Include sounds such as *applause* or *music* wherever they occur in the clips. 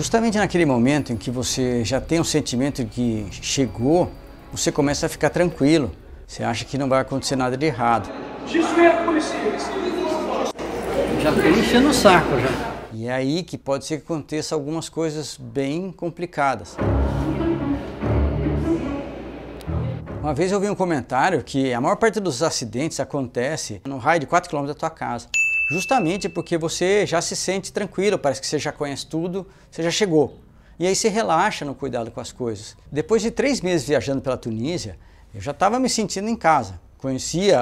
Justamente naquele momento em que você já tem um sentimento de que chegou, você começa a ficar tranquilo. Você acha que não vai acontecer nada de errado. Já estou enchendo o saco já. E é aí que pode ser que aconteça algumas coisas bem complicadas. Uma vez eu vi um comentário que a maior parte dos acidentes acontece no raio de 4 km da tua casa justamente porque você já se sente tranquilo, parece que você já conhece tudo, você já chegou. E aí você relaxa no cuidado com as coisas. Depois de três meses viajando pela Tunísia, eu já estava me sentindo em casa. Conhecia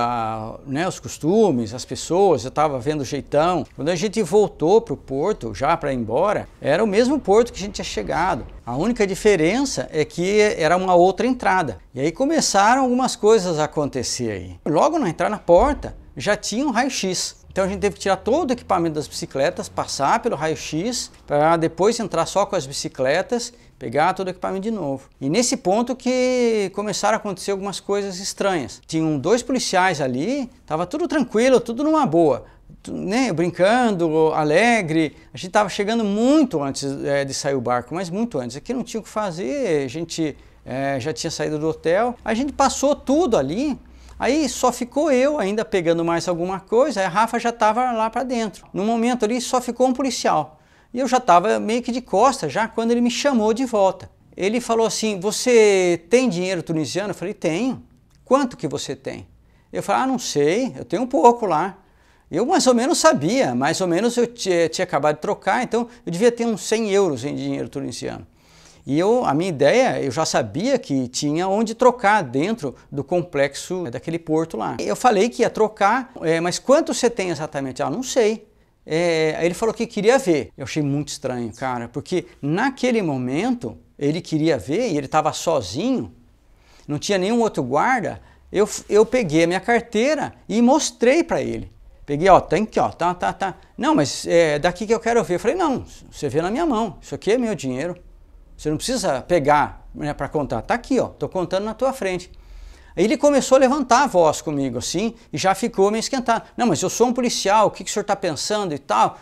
né, os costumes, as pessoas, eu estava vendo o jeitão. Quando a gente voltou para o porto, já para ir embora, era o mesmo porto que a gente tinha chegado. A única diferença é que era uma outra entrada. E aí começaram algumas coisas a acontecer aí. Logo na entrada na porta, já tinha um raio-x. Então a gente teve que tirar todo o equipamento das bicicletas, passar pelo raio-x, para depois entrar só com as bicicletas, pegar todo o equipamento de novo. E nesse ponto que começaram a acontecer algumas coisas estranhas. Tinham dois policiais ali, tava tudo tranquilo, tudo numa boa. Né, brincando, alegre. A gente estava chegando muito antes é, de sair o barco, mas muito antes. Aqui não tinha o que fazer, a gente é, já tinha saído do hotel. A gente passou tudo ali, Aí só ficou eu ainda pegando mais alguma coisa, a Rafa já estava lá para dentro. No momento ali só ficou um policial. E eu já estava meio que de costa já quando ele me chamou de volta. Ele falou assim: "Você tem dinheiro tunisiano?" Eu falei: "Tenho. Quanto que você tem?" Eu falei: "Ah, não sei, eu tenho um pouco lá." Eu mais ou menos sabia, mais ou menos eu tinha, eh, tinha acabado de trocar, então eu devia ter uns 100 euros em dinheiro tunisiano. E eu, a minha ideia, eu já sabia que tinha onde trocar dentro do complexo daquele porto lá. Eu falei que ia trocar, é, mas quanto você tem exatamente? Ah, não sei. É, aí ele falou que queria ver. Eu achei muito estranho, cara, porque naquele momento ele queria ver e ele estava sozinho, não tinha nenhum outro guarda. Eu, eu peguei a minha carteira e mostrei para ele. Peguei, ó, tem que, ó, tá, tá, tá. Não, mas é daqui que eu quero ver. Eu falei, não, você vê na minha mão, isso aqui é meu dinheiro. Você não precisa pegar né, para contar. Está aqui, ó. contando na tua frente. Aí ele começou a levantar a voz comigo, assim, e já ficou meio esquentado. Não, mas eu sou um policial. O que, que o senhor está pensando e tal?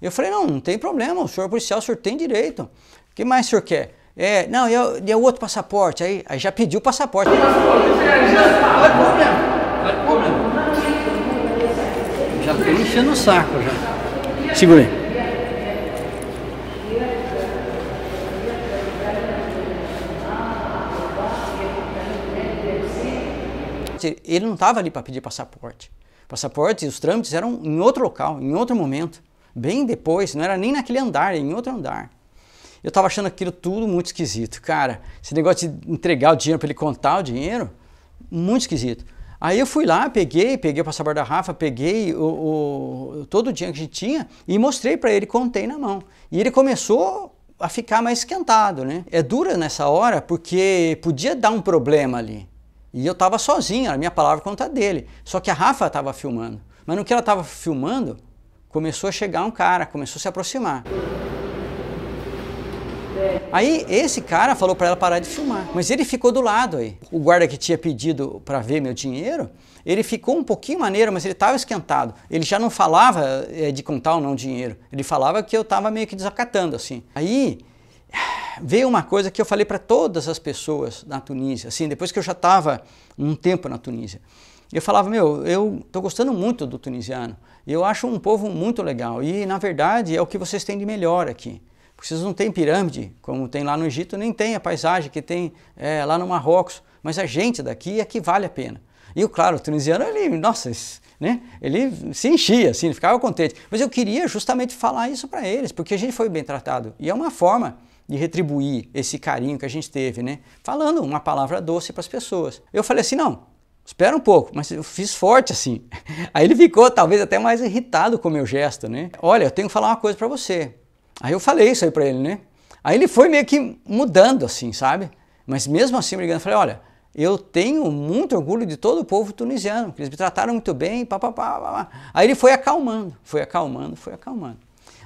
Eu falei, não, não tem problema, o senhor é policial, o senhor tem direito. O que mais o senhor quer? É, não, eu é é o outro passaporte, aí, aí já pediu o passaporte. Já estou enchendo o saco já. Segura aí. Ele não estava ali para pedir passaporte. Passaporte, e os trâmites eram em outro local, em outro momento, bem depois, não era nem naquele andar, era em outro andar. Eu tava achando aquilo tudo muito esquisito. Cara, esse negócio de entregar o dinheiro para ele contar o dinheiro, muito esquisito. Aí eu fui lá, peguei, peguei o passaporte da Rafa, peguei o, o todo o dinheiro que a gente tinha e mostrei para ele, contei na mão. E ele começou a ficar mais esquentado, né? É dura nessa hora porque podia dar um problema ali. E eu estava sozinho, a minha palavra conta dele. Só que a Rafa estava filmando. Mas no que ela estava filmando, começou a chegar um cara, começou a se aproximar. Aí esse cara falou para ela parar de filmar, mas ele ficou do lado aí. O guarda que tinha pedido para ver meu dinheiro, ele ficou um pouquinho maneiro, mas ele estava esquentado. Ele já não falava é, de contar ou não dinheiro. Ele falava que eu estava meio que desacatando assim. Aí veio uma coisa que eu falei para todas as pessoas na Tunísia, assim, depois que eu já estava um tempo na Tunísia. Eu falava, meu, eu estou gostando muito do tunisiano. Eu acho um povo muito legal e, na verdade, é o que vocês têm de melhor aqui. Porque vocês não têm pirâmide, como tem lá no Egito, nem tem a paisagem que tem é, lá no Marrocos. Mas a gente daqui é que vale a pena. E claro, o tunisiano, ele, nossa, né? ele se enchia, assim, ficava contente. Mas eu queria justamente falar isso para eles, porque a gente foi bem tratado. E é uma forma de retribuir esse carinho que a gente teve, né? Falando uma palavra doce para as pessoas. Eu falei assim: não, espera um pouco, mas eu fiz forte assim. *laughs* Aí ele ficou talvez até mais irritado com o meu gesto, né? Olha, eu tenho que falar uma coisa para você. Aí eu falei isso aí pra ele, né? Aí ele foi meio que mudando, assim, sabe? Mas mesmo assim, brigando, eu falei, olha, eu tenho muito orgulho de todo o povo tunisiano, que eles me trataram muito bem, papapá. Pá, pá. Aí ele foi acalmando, foi acalmando, foi acalmando.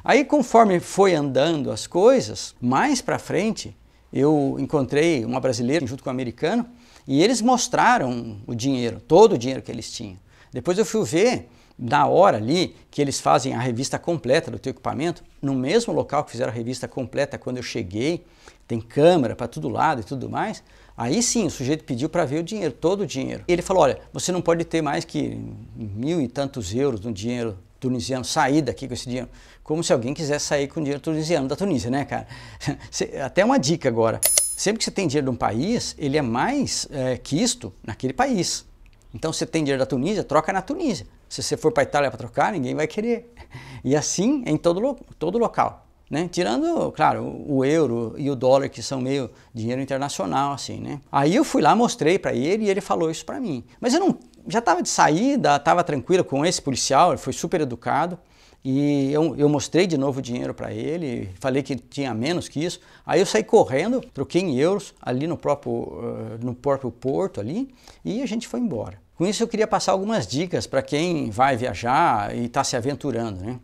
Aí conforme foi andando as coisas, mais para frente, eu encontrei uma brasileira junto com um americano e eles mostraram o dinheiro, todo o dinheiro que eles tinham. Depois eu fui ver na hora ali que eles fazem a revista completa do teu equipamento, no mesmo local que fizeram a revista completa quando eu cheguei, tem câmera para todo lado e tudo mais, aí sim o sujeito pediu para ver o dinheiro, todo o dinheiro. Ele falou, olha, você não pode ter mais que mil e tantos euros no dinheiro tunisiano, sair daqui com esse dinheiro. Como se alguém quisesse sair com dinheiro tunisiano da Tunísia, né, cara? *laughs* Até uma dica agora. Sempre que você tem dinheiro de um país, ele é mais é, eh, quisto naquele país. Então você tem dinheiro da Tunísia, troca na Tunísia. Se você for para a Itália para trocar, ninguém vai querer. *laughs* E assim é em todo, todo local. Né? Tirando, claro, o euro e o dólar, que são meio dinheiro internacional, assim, né? Aí eu fui lá, mostrei para ele e ele falou isso para mim. Mas eu não, já estava de saída, estava tranquilo com esse policial, ele foi super educado. E eu, eu mostrei de novo o dinheiro para ele, falei que tinha menos que isso. Aí eu saí correndo, troquei em euros ali no próprio, uh, no próprio porto ali e a gente foi embora. Com isso eu queria passar algumas dicas para quem vai viajar e está se aventurando, né?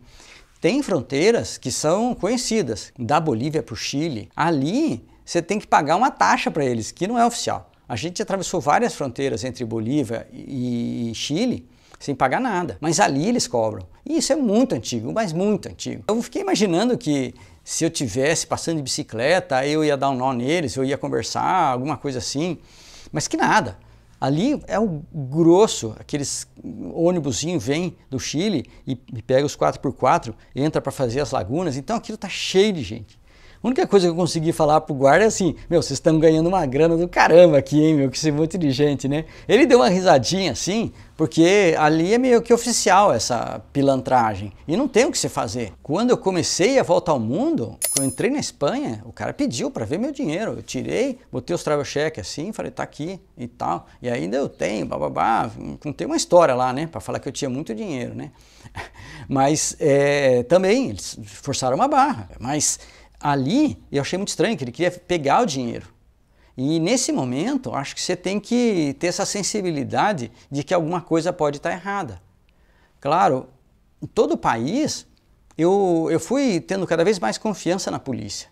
Tem fronteiras que são conhecidas, da Bolívia para o Chile. Ali você tem que pagar uma taxa para eles, que não é oficial. A gente atravessou várias fronteiras entre Bolívia e Chile sem pagar nada. Mas ali eles cobram. E isso é muito antigo, mas muito antigo. Eu fiquei imaginando que se eu tivesse passando de bicicleta, eu ia dar um nó neles, eu ia conversar, alguma coisa assim. Mas que nada. Ali é o grosso, aqueles ônibusinho vem do Chile e pega os 4x4, entra para fazer as lagunas, então aquilo tá cheio de gente. A única coisa que eu consegui falar pro guarda é assim: Meu, vocês estão ganhando uma grana do caramba aqui, hein, meu? Que você é muito inteligente, né? Ele deu uma risadinha assim, porque ali é meio que oficial essa pilantragem e não tem o que se fazer. Quando eu comecei a volta ao mundo, quando eu entrei na Espanha, o cara pediu para ver meu dinheiro. Eu tirei, botei os travel cheques assim, falei, tá aqui e tal. E ainda eu tenho, bababá. Contei uma história lá, né, para falar que eu tinha muito dinheiro, né? *laughs* Mas é, também eles forçaram uma barra. Mas ali eu achei muito estranho que ele queria pegar o dinheiro. E nesse momento, acho que você tem que ter essa sensibilidade de que alguma coisa pode estar errada. Claro, em todo o país, eu, eu fui tendo cada vez mais confiança na polícia.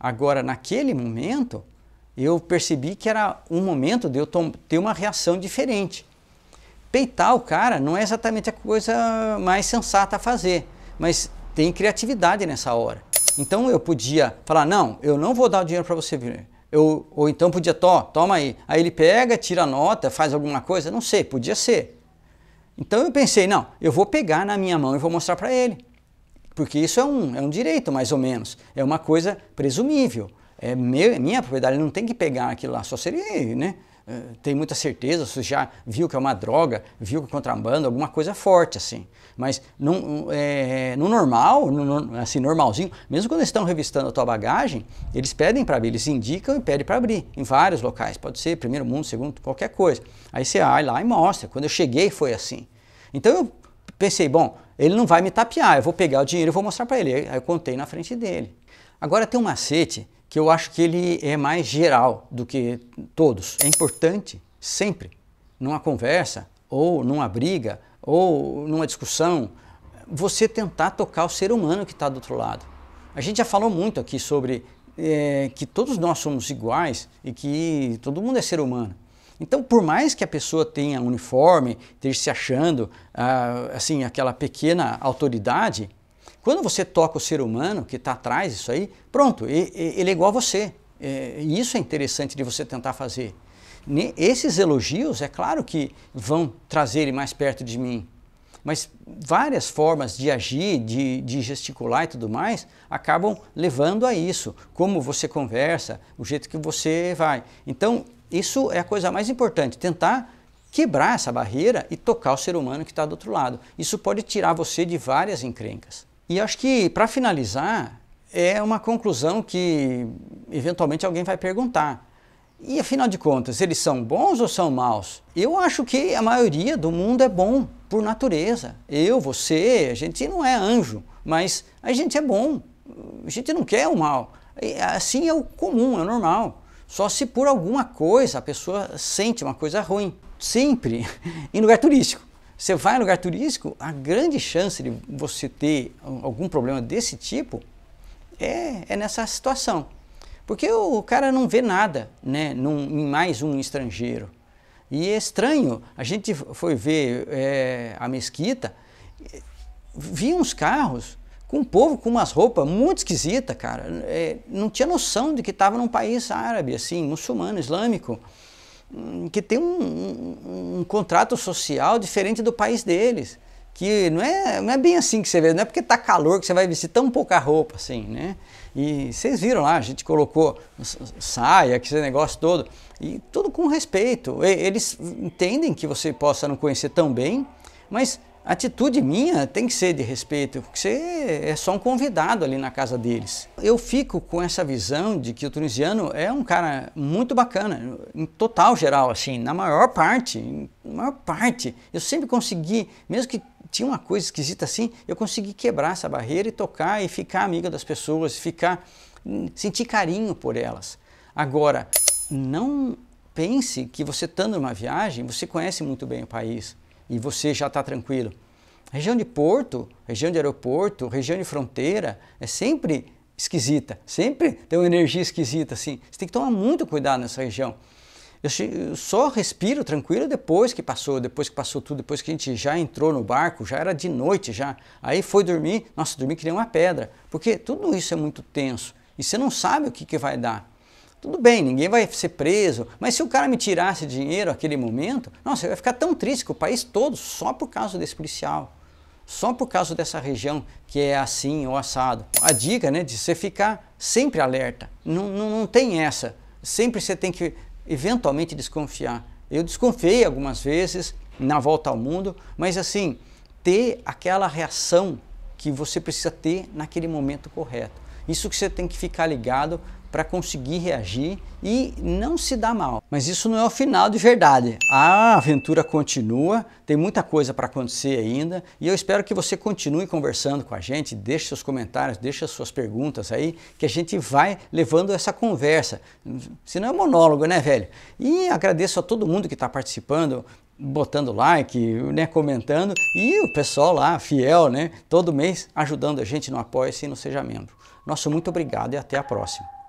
Agora, naquele momento, eu percebi que era um momento de eu ter uma reação diferente. Peitar o cara não é exatamente a coisa mais sensata a fazer, mas tem criatividade nessa hora. Então eu podia falar: não, eu não vou dar o dinheiro para você vir. Eu, ou então podia, to, toma aí. Aí ele pega, tira a nota, faz alguma coisa, não sei, podia ser. Então eu pensei: não, eu vou pegar na minha mão e vou mostrar para ele. Porque isso é um, é um direito, mais ou menos. É uma coisa presumível. É meu, é minha propriedade, ele não tem que pegar aquilo lá, só seria ele, né? Eh, tem muita certeza, você já viu que é uma droga, viu que é contrabando, alguma coisa forte assim. Mas no, é, eh, no normal, no, assim, normalzinho, mesmo quando eles estão revistando a tua bagagem, eles pedem para abrir, eles indicam e pedem para abrir em vários locais, pode ser primeiro mundo, segundo, qualquer coisa. Aí você vai lá e mostra. Quando eu cheguei foi assim. Então eu pensei, bom, ele não vai me tapear, eu vou pegar o dinheiro e vou mostrar para ele. Aí eu contei na frente dele. Agora tem um macete que eu acho que ele é mais geral do que todos. É importante sempre, numa conversa, ou numa briga, ou numa discussão, você tentar tocar o ser humano que está do outro lado. A gente já falou muito aqui sobre é, que todos nós somos iguais e que todo mundo é ser humano. Então, por mais que a pessoa tenha um uniforme, esteja se achando ah, assim aquela pequena autoridade, quando você toca o ser humano que está atrás disso aí, pronto, ele é igual a você. É, e isso é interessante de você tentar fazer. Esses elogios, é claro que vão trazer ele mais perto de mim, mas várias formas de agir, de, de, gesticular e tudo mais, acabam levando a isso. Como você conversa, o jeito que você vai. Então, isso é a coisa mais importante, tentar quebrar essa barreira e tocar o ser humano que está do outro lado. Isso pode tirar você de várias encrencas. E acho que, para finalizar, é uma conclusão que eventualmente alguém vai perguntar. E afinal de contas, eles são bons ou são maus? Eu acho que a maioria do mundo é bom, por natureza. Eu, você, a gente não é anjo, mas a gente é bom. A gente não quer o mal. Assim é o comum, é o normal. Só se por alguma coisa a pessoa sente uma coisa ruim. Sempre *laughs* em lugar turístico. Você vai em lugar turístico, a grande chance de você ter algum problema desse tipo é, é nessa situação. Porque o cara não vê nada né, num, em mais um estrangeiro. E é estranho, a gente foi ver é, a mesquita, vi uns carros com um povo com umas roupas muito esquisitas, cara. É, não tinha noção de que estava num país árabe, assim, muçulmano, islâmico. Hum, que tem um, um, um, contrato social diferente do país deles. Que não é, não é bem assim que você vê, não é porque tá calor que você vai vestir tão pouca roupa assim, né? E vocês viram lá, a gente colocou saia, esse negócio todo, e tudo com respeito. Eles entendem que você possa não conhecer tão bem, mas a atitude minha tem que ser de respeito, porque você é só um convidado ali na casa deles. Eu fico com essa visão de que o tunisiano é um cara muito bacana, em total geral, assim, na maior parte, na maior parte. Eu sempre consegui, mesmo que tinha uma coisa esquisita assim, eu consegui quebrar essa barreira e tocar e ficar amiga das pessoas, ficar, sentir carinho por elas. Agora, não pense que você estando numa viagem, você conhece muito bem o país e você já está tranquilo. Região de porto, região de aeroporto, região de fronteira é sempre esquisita, sempre tem uma energia esquisita assim. Você tem que tomar muito cuidado nessa região. Eu só respiro tranquilo depois que passou, depois que passou tudo, depois que a gente já entrou no barco, já era de noite já. Aí foi dormir, nossa, dormi que nem uma pedra, porque tudo isso é muito tenso e você não sabe o que, que vai dar. Tudo bem, ninguém vai ser preso, mas se o cara me tirasse dinheiro naquele momento, nossa, eu ia ficar tão triste que o país todo, só por causa desse policial, só por causa dessa região que é assim ou assado. A dica né, de você ficar sempre alerta, não, não, não tem essa, sempre você tem que eventualmente desconfiar. Eu desconfiei algumas vezes na volta ao mundo, mas assim, ter aquela reação que você precisa ter naquele momento correto. Isso que você tem que ficar ligado para conseguir reagir e não se dar mal. Mas isso não é o final de verdade. A aventura continua, tem muita coisa para acontecer ainda e eu espero que você continue conversando com a gente, deixe seus comentários, deixe suas perguntas aí, que a gente vai levando essa conversa. Se não é monólogo, né, velho? E agradeço a todo mundo que está participando, botando like, né, comentando e o pessoal lá, fiel, né, todo mês ajudando a gente no Apoia-se e no Seja Membro. Nosso muito obrigado e até a próxima.